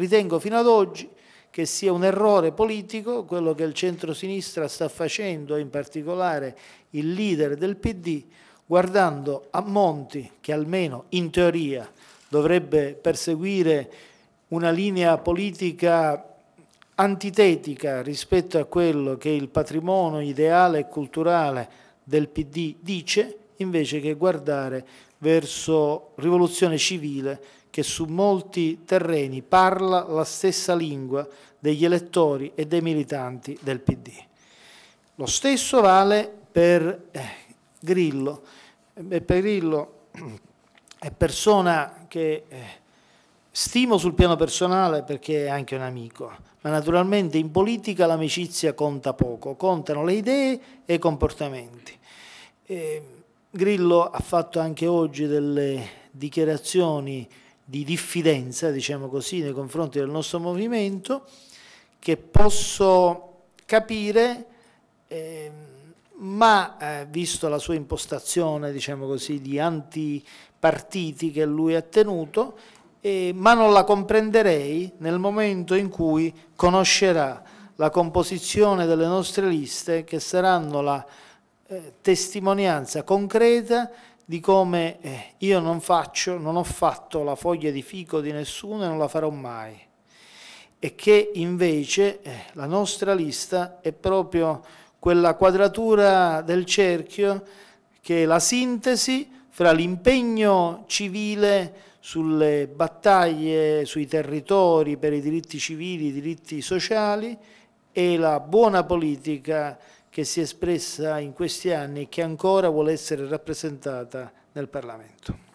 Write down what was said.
Ritengo fino ad oggi che sia un errore politico quello che il centrosinistra sta facendo, in particolare il leader del PD, guardando a Monti, che almeno in teoria dovrebbe perseguire una linea politica antitetica rispetto a quello che il patrimonio ideale e culturale del PD dice, invece che guardare verso rivoluzione civile che su molti terreni parla la stessa lingua degli elettori e dei militanti del PD. Lo stesso vale per eh, Grillo. E Grillo è persona che eh, stimo sul piano personale perché è anche un amico, ma naturalmente in politica l'amicizia conta poco, contano le idee e i comportamenti. E ehm, Grillo ha fatto anche oggi delle dichiarazioni di diffidenza, diciamo così, nei confronti del nostro movimento, che posso capire, eh, ma eh, visto la sua impostazione, diciamo così, di antipartiti che lui ha tenuto, eh, ma non la comprenderei nel momento in cui conoscerà la composizione delle nostre liste, che saranno la eh, testimonianza concreta di come eh, io non faccio, non ho fatto la foglia di fico di nessuno e non la farò mai. E che invece eh, la nostra lista è proprio quella quadratura del cerchio che è la sintesi fra l'impegno civile sulle battaglie, sui territori per i diritti civili, i diritti sociali e la buona politica che si è espressa in questi anni e che ancora vuole essere rappresentata nel Parlamento.